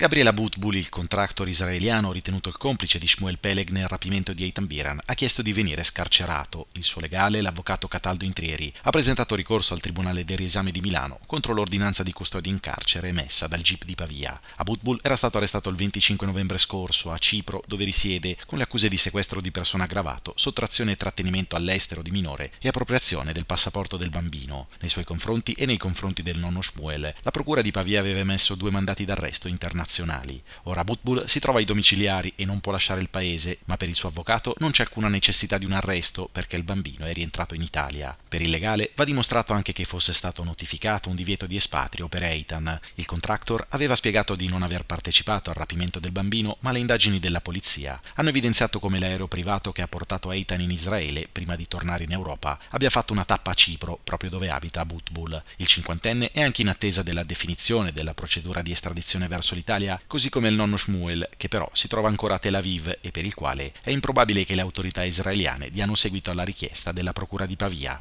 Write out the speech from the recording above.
Gabriela Butbul, il contractor israeliano ritenuto il complice di Shmuel Peleg nel rapimento di Eitan Biran, ha chiesto di venire scarcerato. Il suo legale, l'avvocato Cataldo Intrieri, ha presentato ricorso al Tribunale del Riesame di Milano contro l'ordinanza di custodia in carcere emessa dal GIP di Pavia. Abutbul era stato arrestato il 25 novembre scorso a Cipro, dove risiede, con le accuse di sequestro di persona aggravato, sottrazione e trattenimento all'estero di minore e appropriazione del passaporto del bambino. Nei suoi confronti e nei confronti del nonno Shmuel, la procura di Pavia aveva emesso due mandati d'arresto internazionali internazionali. Ora Butbul si trova ai domiciliari e non può lasciare il paese, ma per il suo avvocato non c'è alcuna necessità di un arresto perché il bambino è rientrato in Italia. Per il legale va dimostrato anche che fosse stato notificato un divieto di espatrio per Eitan. Il contractor aveva spiegato di non aver partecipato al rapimento del bambino, ma le indagini della polizia hanno evidenziato come l'aereo privato che ha portato Eitan in Israele prima di tornare in Europa abbia fatto una tappa a Cipro, proprio dove abita Butbul. Il cinquantenne è anche in attesa della definizione della procedura di estradizione verso l'Italia Italia, così come il nonno Shmuel, che però si trova ancora a Tel Aviv e per il quale è improbabile che le autorità israeliane diano seguito alla richiesta della Procura di Pavia.